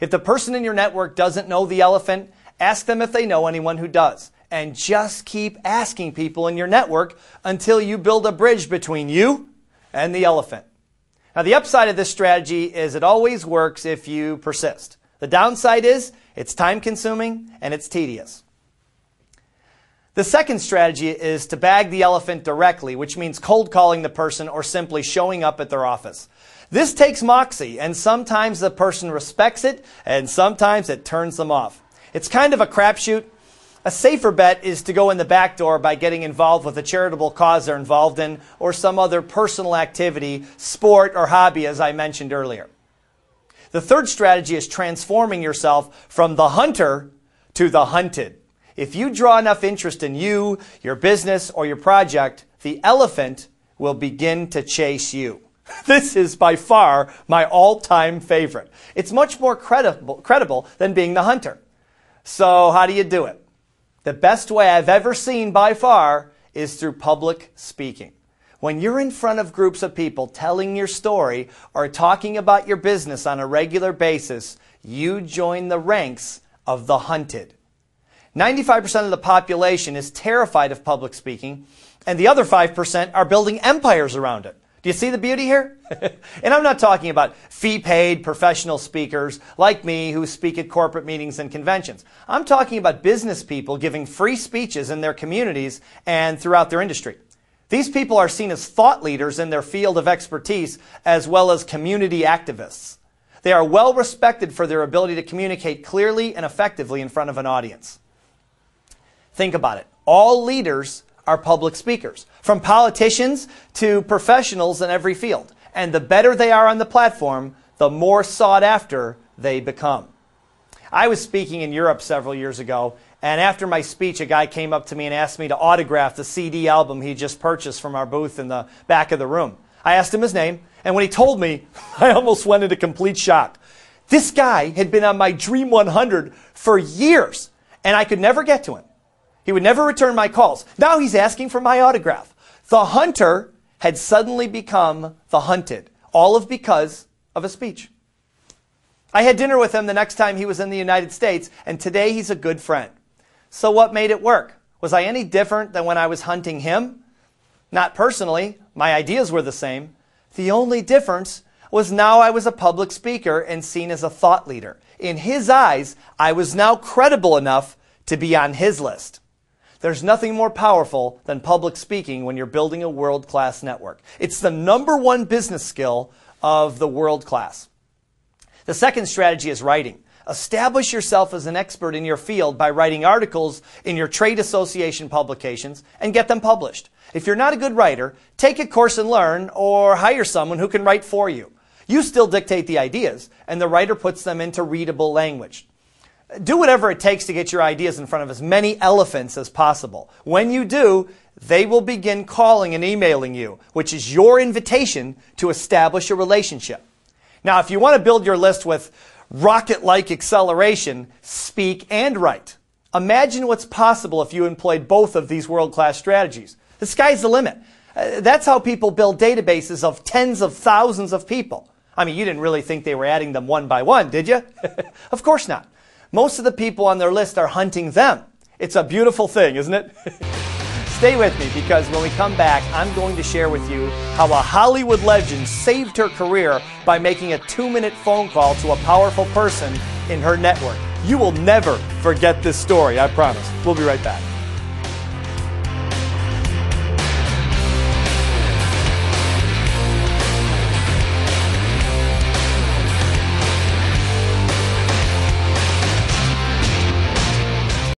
If the person in your network doesn't know the elephant, ask them if they know anyone who does. And just keep asking people in your network until you build a bridge between you and the elephant. Now, the upside of this strategy is it always works if you persist. The downside is it's time consuming and it's tedious. The second strategy is to bag the elephant directly, which means cold calling the person or simply showing up at their office. This takes moxie, and sometimes the person respects it, and sometimes it turns them off. It's kind of a crapshoot. A safer bet is to go in the back door by getting involved with a charitable cause they're involved in or some other personal activity, sport, or hobby, as I mentioned earlier. The third strategy is transforming yourself from the hunter to the hunted. If you draw enough interest in you, your business, or your project, the elephant will begin to chase you. This is by far my all-time favorite. It's much more credible, credible than being the hunter. So how do you do it? The best way I've ever seen by far is through public speaking. When you're in front of groups of people telling your story or talking about your business on a regular basis, you join the ranks of the hunted. 95% of the population is terrified of public speaking, and the other 5% are building empires around it. Do you see the beauty here? and I'm not talking about fee paid professional speakers like me who speak at corporate meetings and conventions. I'm talking about business people giving free speeches in their communities and throughout their industry. These people are seen as thought leaders in their field of expertise as well as community activists. They are well respected for their ability to communicate clearly and effectively in front of an audience. Think about it. All leaders are public speakers, from politicians to professionals in every field. And the better they are on the platform, the more sought after they become. I was speaking in Europe several years ago, and after my speech, a guy came up to me and asked me to autograph the CD album he just purchased from our booth in the back of the room. I asked him his name, and when he told me, I almost went into complete shock. This guy had been on my Dream 100 for years, and I could never get to him. He would never return my calls. Now he's asking for my autograph. The hunter had suddenly become the hunted, all of because of a speech. I had dinner with him the next time he was in the United States, and today he's a good friend. So what made it work? Was I any different than when I was hunting him? Not personally. My ideas were the same. The only difference was now I was a public speaker and seen as a thought leader. In his eyes, I was now credible enough to be on his list. There's nothing more powerful than public speaking when you're building a world class network. It's the number one business skill of the world class. The second strategy is writing. Establish yourself as an expert in your field by writing articles in your trade association publications and get them published. If you're not a good writer, take a course and learn or hire someone who can write for you. You still dictate the ideas and the writer puts them into readable language do whatever it takes to get your ideas in front of as many elephants as possible. When you do, they will begin calling and emailing you, which is your invitation to establish a relationship. Now, if you want to build your list with rocket like acceleration, speak and write. Imagine what's possible if you employed both of these world class strategies. The sky's the limit. Uh, that's how people build databases of tens of thousands of people. I mean, you didn't really think they were adding them one by one, did you? of course not. Most of the people on their list are hunting them. It's a beautiful thing, isn't it? Stay with me because when we come back, I'm going to share with you how a Hollywood legend saved her career by making a two minute phone call to a powerful person in her network. You will never forget this story, I promise. We'll be right back.